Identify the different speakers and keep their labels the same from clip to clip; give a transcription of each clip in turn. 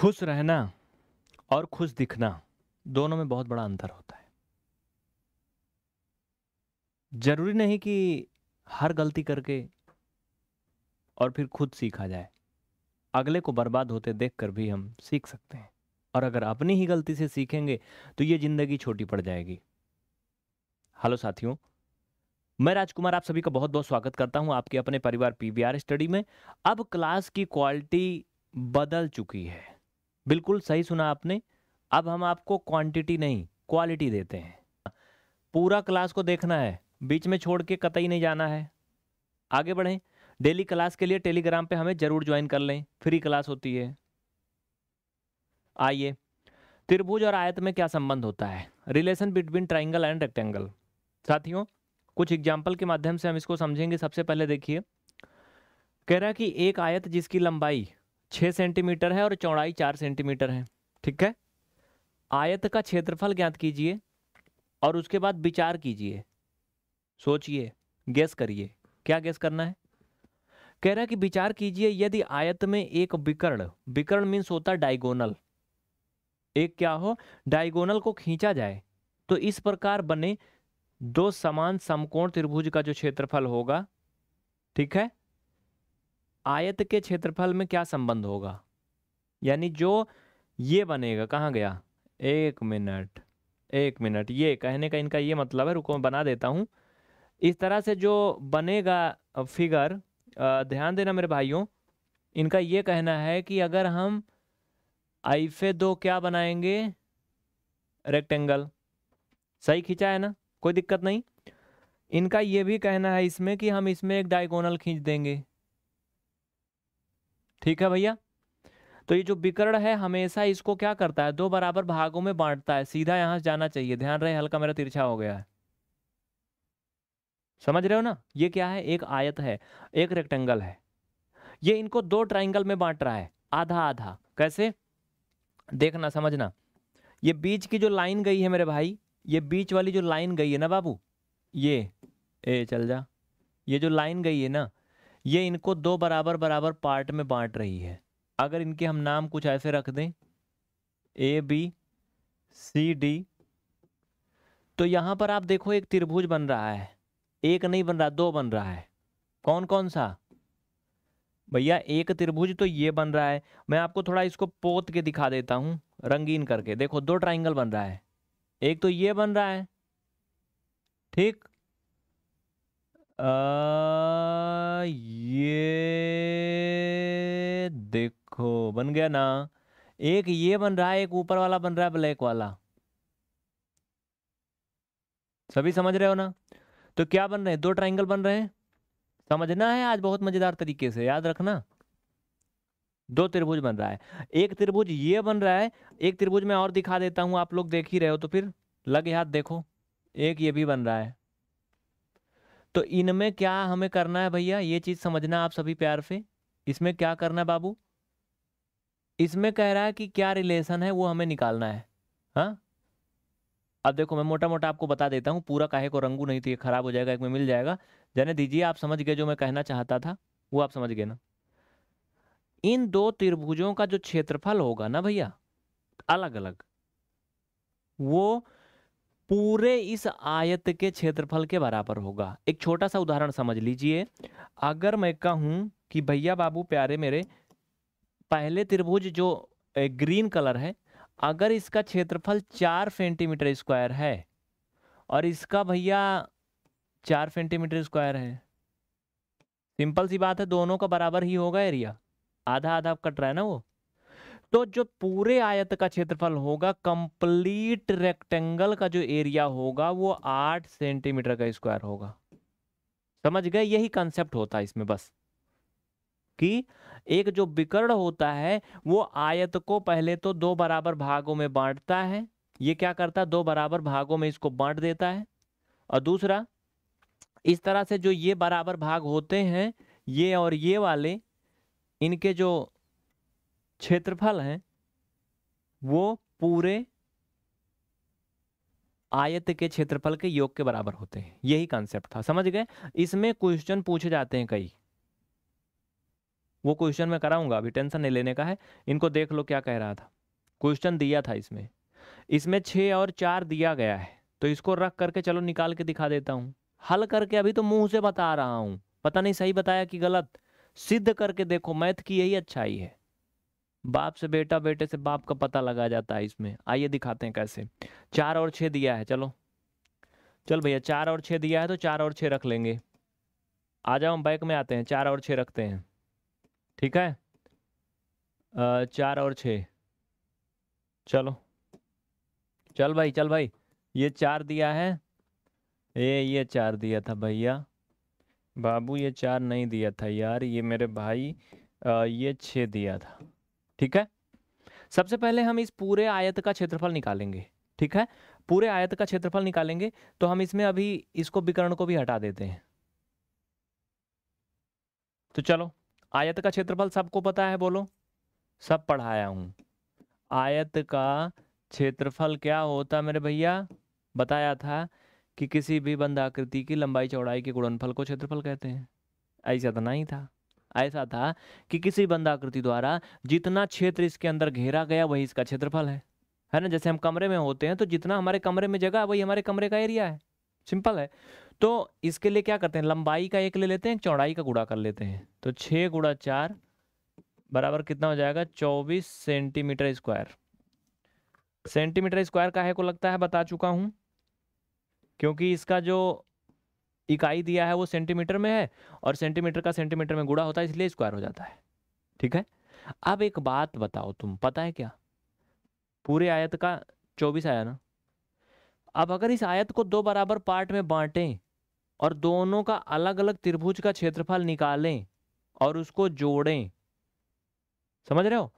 Speaker 1: खुश रहना और खुश दिखना दोनों में बहुत बड़ा अंतर होता है जरूरी नहीं कि हर गलती करके और फिर खुद सीखा जाए अगले को बर्बाद होते देखकर भी हम सीख सकते हैं और अगर अपनी ही गलती से सीखेंगे तो ये जिंदगी छोटी पड़ जाएगी हेलो साथियों मैं राजकुमार आप सभी का बहुत बहुत स्वागत करता हूं आपके अपने परिवार पीवीआर स्टडी में अब क्लास की क्वालिटी बदल चुकी है बिल्कुल सही सुना आपने अब हम आपको क्वांटिटी नहीं क्वालिटी देते हैं पूरा क्लास को देखना है बीच में छोड़ के कतई नहीं जाना है आगे बढ़ें डेली क्लास के लिए टेलीग्राम पे हमें ज़रूर ज्वाइन कर लें फ्री क्लास होती है आइए त्रिभुज और आयत में क्या संबंध होता है relation between triangle and rectangle साथियों कुछ एग्जाम्पल के माध्यम से हम इसको समझेंगे सबसे पहले देखिए कह रहा कि एक आयत जिसकी लंबाई छः सेंटीमीटर है और चौड़ाई चार सेंटीमीटर है ठीक है आयत का क्षेत्रफल ज्ञात कीजिए और उसके बाद विचार कीजिए सोचिए गैस करिए क्या गैस करना है कह रहा है कि विचार कीजिए यदि आयत में एक विकर्ण विकर्ण मीन्स होता डायगोनल एक क्या हो डायगोनल को खींचा जाए तो इस प्रकार बने दो समान समकोण त्रिभुज का जो क्षेत्रफल होगा ठीक है आयत के क्षेत्रफल में क्या संबंध होगा यानी जो ये बनेगा कहाँ गया एक मिनट एक मिनट ये कहने का इनका ये मतलब है रुको मैं बना देता हूँ इस तरह से जो बनेगा फिगर ध्यान देना मेरे भाइयों इनका ये कहना है कि अगर हम आईफे दो क्या बनाएंगे रेक्टेंगल सही खींचा है ना कोई दिक्कत नहीं इनका ये भी कहना है इसमें कि हम इसमें एक डायगोनल खींच देंगे ठीक है भैया तो ये जो विकर्ण है हमेशा इसको क्या करता है दो बराबर भागों में बांटता है सीधा से जाना चाहिए ध्यान रहे हल्का मेरा तिरछा हो गया है समझ रहे हो ना ये क्या है एक आयत है एक रेक्टेंगल है ये इनको दो ट्राइंगल में बांट रहा है आधा आधा कैसे देखना समझना ये बीच की जो लाइन गई है मेरे भाई ये बीच वाली जो लाइन गई है ना बाबू ये ए चल जा ये जो लाइन गई है ना ये इनको दो बराबर बराबर पार्ट में बांट रही है अगर इनके हम नाम कुछ ऐसे रख दें ए बी सी डी तो यहाँ पर आप देखो एक त्रिभुज बन रहा है एक नहीं बन रहा दो बन रहा है कौन कौन सा भैया एक त्रिभुज तो ये बन रहा है मैं आपको थोड़ा इसको पोत के दिखा देता हूँ रंगीन करके देखो दो ट्राइंगल बन रहा है एक तो ये बन रहा है ठीक ये देखो बन गया ना एक ये बन रहा है एक ऊपर वाला बन रहा है ब्लैक वाला सभी समझ रहे हो ना तो क्या बन रहे हैं दो ट्राइंगल बन रहे हैं समझना है आज बहुत मजेदार तरीके से याद रखना दो त्रिभुज बन रहा है एक त्रिभुज ये बन रहा है एक त्रिभुज मैं और दिखा देता हूं आप लोग देख ही रहे हो तो फिर लगे हाथ देखो एक ये भी बन रहा है तो इनमें क्या हमें करना है भैया ये चीज़ समझना आप सभी प्यार से इसमें क्या करना है बाबू इसमें कह रहा है कि क्या रिलेशन है वो हमें निकालना है हा? अब देखो मैं मोटा मोटा आपको बता देता हूँ पूरा काहे को रंगू नहीं तो ये खराब हो जाएगा एक में मिल जाएगा जाने दीजिए आप समझ गए जो मैं कहना चाहता था वो आप समझ गए ना इन दो त्रिभुजों का जो क्षेत्रफल होगा ना भैया अलग अलग वो पूरे इस आयत के क्षेत्रफल के बराबर होगा एक छोटा सा उदाहरण समझ लीजिए अगर मैं कहूँ कि भैया बाबू प्यारे मेरे पहले त्रिभुज जो ग्रीन कलर है अगर इसका क्षेत्रफल चार सेंटीमीटर स्क्वायर है और इसका भैया चार सेंटीमीटर स्क्वायर है सिंपल सी बात है दोनों का बराबर ही होगा एरिया आधा आधा कट रहा है ना वो तो जो पूरे आयत का क्षेत्रफल होगा कंप्लीट रेक्टेंगल का जो एरिया होगा वो आठ सेंटीमीटर का स्क्वायर होगा समझ गए यही कंसेप्ट होता है इसमें बस कि एक जो विकर्ण होता है वो आयत को पहले तो दो बराबर भागों में बांटता है ये क्या करता है दो बराबर भागों में इसको बांट देता है और दूसरा इस तरह से जो ये बराबर भाग होते हैं ये और ये वाले इनके जो क्षेत्रफल है वो पूरे आयत के क्षेत्रफल के योग के बराबर होते हैं यही कॉन्सेप्ट था समझ गए इसमें क्वेश्चन पूछे जाते हैं कई वो क्वेश्चन मैं कराऊंगा अभी टेंशन नहीं लेने का है इनको देख लो क्या कह रहा था क्वेश्चन दिया था इसमें इसमें छ और चार दिया गया है तो इसको रख करके चलो निकाल के दिखा देता हूं हल करके अभी तो मुंह से बता रहा हूं पता नहीं सही बताया कि गलत सिद्ध करके देखो मैथ की यही अच्छाई है बाप से बेटा बेटे से बाप का पता लगा जाता है इसमें आइए दिखाते हैं कैसे चार और छः दिया है चलो चल भैया चार और छः दिया है तो चार और छः रख लेंगे आ जाओ हम बैक में आते हैं चार और छः रखते हैं ठीक है आ, चार और छः चलो चल भाई चल भाई ये चार दिया है ये ये चार दिया था भैया बाबू ये चार नहीं दिया था यार ये मेरे भाई आ, ये छः दिया था ठीक है सबसे पहले हम इस पूरे आयत का क्षेत्रफल निकालेंगे ठीक है पूरे आयत का क्षेत्रफल निकालेंगे तो हम इसमें अभी इसको विकर्ण को भी हटा देते हैं तो चलो आयत का क्षेत्रफल सबको पता है बोलो सब पढ़ाया हूं आयत का क्षेत्रफल क्या होता मेरे भैया बताया था कि किसी भी बंद आकृति की लंबाई चौड़ाई के गुणनफल को क्षेत्रफल कहते हैं ऐसा तो नहीं था ऐसा था कि किसी बंदाकृति द्वारा जितना क्षेत्र इसके अंदर घेरा गया वही इसका क्षेत्रफल है है ना जैसे हम कमरे में होते हैं तो जितना हमारे कमरे में जगह वही हमारे कमरे का एरिया है सिंपल है तो इसके लिए क्या करते हैं लंबाई का एक ले लेते हैं चौड़ाई का गुड़ा कर लेते हैं तो छः गुड़ा चार बराबर कितना हो जाएगा चौबीस सेंटीमीटर स्क्वायर सेंटीमीटर स्क्वायर का है को लगता है बता चुका हूँ क्योंकि इसका जो इकाई दिया है वो सेंटीमीटर में है और सेंटीमीटर का सेंटीमीटर में गुड़ा होता है इसलिए स्क्वायर हो जाता है ठीक है अब एक बात बताओ तुम पता है क्या पूरे आयत का चौबीस आया ना अब अगर इस आयत को दो बराबर पार्ट में बांटें और दोनों का अलग अलग त्रिभुज का क्षेत्रफल निकालें और उसको जोड़ें समझ रहे हो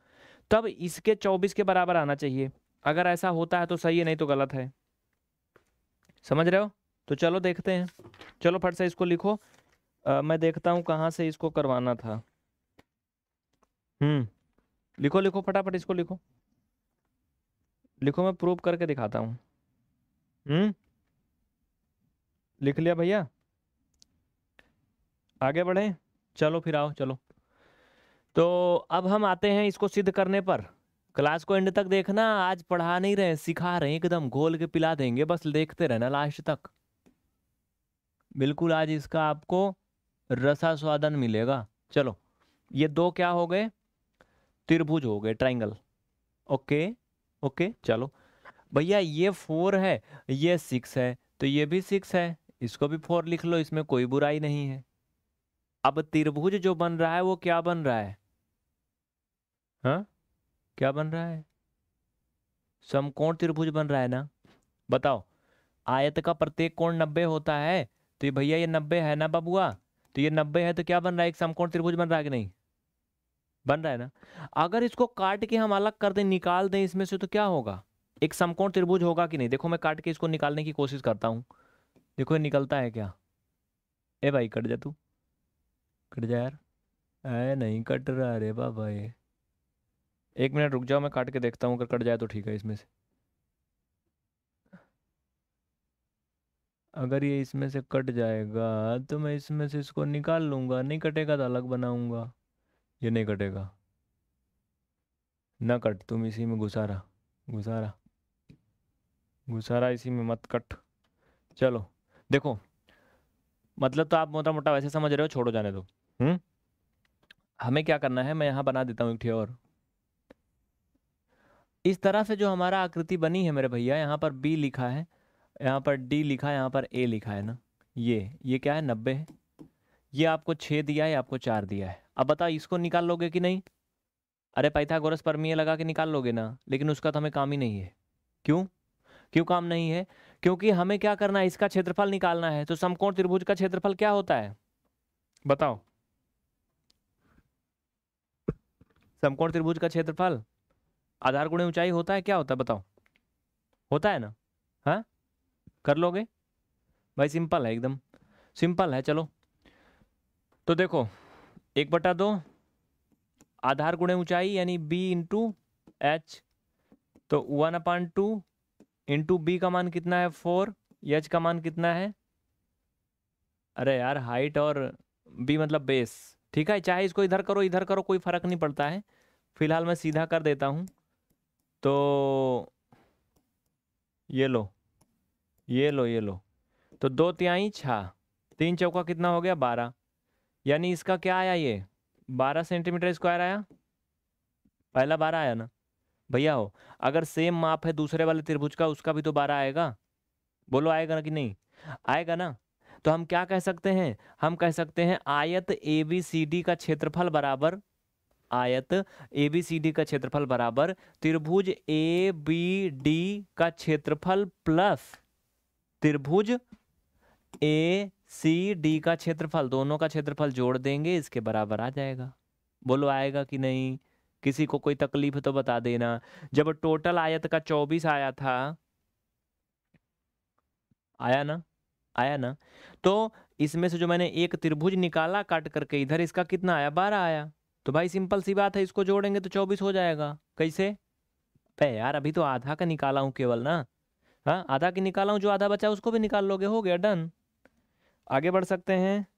Speaker 1: तब इसके चौबीस के बराबर आना चाहिए अगर ऐसा होता है तो सही है नहीं तो गलत है समझ रहे हो तो चलो देखते हैं चलो फट से इसको लिखो आ, मैं देखता हूँ कहाँ से इसको करवाना था हम्म लिखो लिखो फटाफट इसको लिखो लिखो मैं प्रूव करके दिखाता हूँ हम्म लिख लिया भैया आगे बढ़े चलो फिर आओ चलो तो अब हम आते हैं इसको सिद्ध करने पर क्लास को एंड तक देखना आज पढ़ा नहीं रहे सिखा रहे एकदम घोल के पिला देंगे बस देखते रहना लास्ट तक बिल्कुल आज इसका आपको रसा स्वादन मिलेगा चलो ये दो क्या हो गए त्रिभुज हो गए ट्राइंगल ओके ओके चलो भैया ये फोर है ये सिक्स है तो ये भी सिक्स है इसको भी फोर लिख लो इसमें कोई बुराई नहीं है अब त्रिभुज जो बन रहा है वो क्या बन रहा है हा? क्या बन रहा है समकोण त्रिभुज बन रहा है ना बताओ आयत का प्रत्येक कोण नब्बे होता है तो ये भैया ये नब्बे है ना बबुआ तो ये नब्बे है तो क्या बन रहा है एक समकोण त्रिभुज बन रहा है कि नहीं बन रहा है ना अगर इसको काट के हम अलग कर दें निकाल दें इसमें से तो क्या होगा एक समकोण त्रिभुज होगा कि नहीं देखो मैं काट के इसको निकालने की कोशिश करता हूँ देखो ये निकलता है क्या ए भाई कट जा तू कट जा यार अरे नहीं कट रहा अरे बाबा ये एक मिनट रुक जाओ मैं काट के देखता हूँ अगर कट जाए तो ठीक है इसमें से अगर ये इसमें से कट जाएगा तो मैं इसमें से इसको निकाल लूँगा नहीं कटेगा तो अलग बनाऊँगा ये नहीं कटेगा ना कट तुम इसी में घुसारा घुसारा घुसारा इसी में मत कट चलो देखो मतलब तो आप मोटा मोटा वैसे समझ रहे हो छोड़ो जाने दो हम्म हमें क्या करना है मैं यहाँ बना देता हूँ एक और इस तरह से जो हमारा आकृति बनी है मेरे भैया यहाँ पर बी लिखा है यहाँ पर डी लिखा है यहाँ पर ए लिखा है ना ये ये क्या है नब्बे है ये आपको छः दिया है आपको चार दिया है अब बताओ इसको निकाल लोगे कि नहीं अरे पैथागोरस परमीय लगा के निकाल लोगे ना लेकिन उसका तो हमें काम ही नहीं है क्यों क्यों काम नहीं है क्योंकि हमें क्या करना है इसका क्षेत्रफल निकालना है तो समकोण त्रिभुज का क्षेत्रफल क्या होता है बताओ समकोण त्रिभुज का क्षेत्रफल आधार गुणे ऊंचाई होता है क्या होता है बताओ होता है ना हाँ कर लोगे भाई सिंपल है एकदम सिंपल है चलो तो देखो एक बटा दो आधार गुणे ऊंचाई यानी बी इंटू एच तो one upon two into B का मान कितना है फोर एच का मान कितना है अरे यार हाइट और बी मतलब बेस ठीक है चाहे इसको इधर करो इधर करो कोई फर्क नहीं पड़ता है फिलहाल मैं सीधा कर देता हूँ तो ये लो ये लो ये लो तो दो त्याई छा तीन चौका कितना हो गया बारह यानी इसका क्या आया ये बारह सेंटीमीटर स्क्वायर आया पहला बारह आया ना भैया हो अगर सेम माप है दूसरे वाले त्रिभुज का उसका भी तो बारह आएगा बोलो आएगा ना कि नहीं आएगा ना तो हम क्या कह सकते हैं हम कह सकते हैं आयत ए बी सी डी का क्षेत्रफल बराबर आयत ए बी सी डी का क्षेत्रफल बराबर त्रिभुज ए बी डी का क्षेत्रफल प्लस त्रिभुज ए सी डी का क्षेत्रफल दोनों का क्षेत्रफल जोड़ देंगे इसके बराबर आ जाएगा बोलो आएगा कि नहीं किसी को कोई तकलीफ तो बता देना जब टोटल आयत का चौबीस आया था आया ना आया ना तो इसमें से जो मैंने एक त्रिभुज निकाला काट करके इधर इसका कितना आया बारह आया तो भाई सिंपल सी बात है इसको जोड़ेंगे तो चौबीस हो जाएगा कैसे पे यार अभी तो आधा का निकाला हूं केवल ना हाँ आधा की निकाला हूँ जो आधा बचा उसको भी निकाल लोगे हो गया डन आगे बढ़ सकते हैं